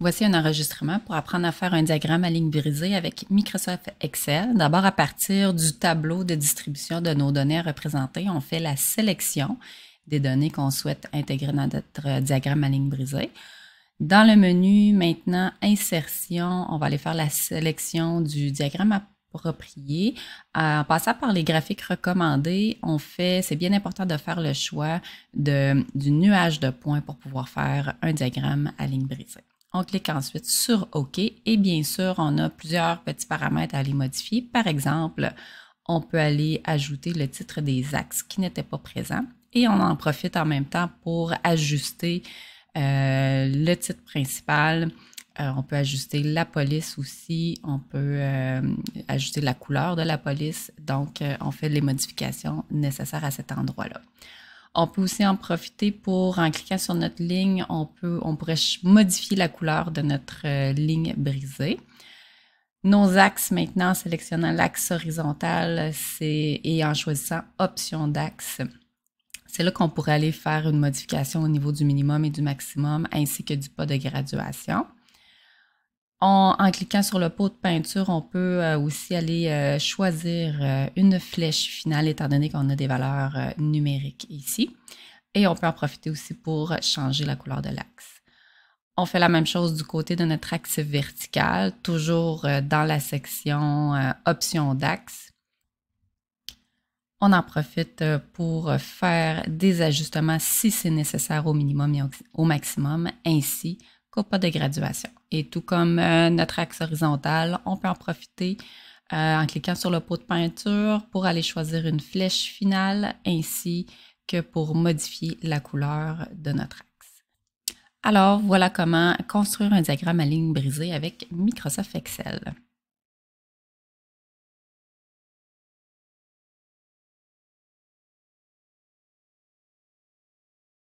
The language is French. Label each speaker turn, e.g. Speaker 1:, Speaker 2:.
Speaker 1: Voici un enregistrement pour apprendre à faire un diagramme à ligne brisée avec Microsoft Excel. D'abord, à partir du tableau de distribution de nos données à représenter, on fait la sélection des données qu'on souhaite intégrer dans notre diagramme à ligne brisée. Dans le menu, maintenant, insertion, on va aller faire la sélection du diagramme à approprié. Euh, en passant par les graphiques recommandés, on fait, c'est bien important de faire le choix de, du nuage de points pour pouvoir faire un diagramme à ligne brisée. On clique ensuite sur OK et bien sûr, on a plusieurs petits paramètres à les modifier. Par exemple, on peut aller ajouter le titre des axes qui n'étaient pas présents et on en profite en même temps pour ajuster euh, le titre principal, euh, on peut ajuster la police aussi, on peut euh, ajuster la couleur de la police. Donc, euh, on fait les modifications nécessaires à cet endroit-là. On peut aussi en profiter pour, en cliquant sur notre ligne, on, peut, on pourrait modifier la couleur de notre ligne brisée. Nos axes maintenant, en sélectionnant l'axe horizontal et en choisissant option d'axe. C'est là qu'on pourrait aller faire une modification au niveau du minimum et du maximum, ainsi que du pas de graduation en cliquant sur le pot de peinture, on peut euh, aussi aller euh, choisir euh, une flèche finale étant donné qu'on a des valeurs numériques ici. Et on peut en profiter aussi pour changer la couleur de l'axe. On fait la même chose du côté de notre axe vertical, toujours dans la section Options d'axe. On en profite pour faire des ajustements si c'est nécessaire au minimum et au maximum, ainsi pas de graduation. Et tout comme euh, notre axe horizontal, on peut en profiter euh, en cliquant sur le pot de peinture pour aller choisir une flèche finale ainsi que pour modifier la couleur de notre axe. Alors voilà comment construire un diagramme à ligne brisée avec Microsoft Excel.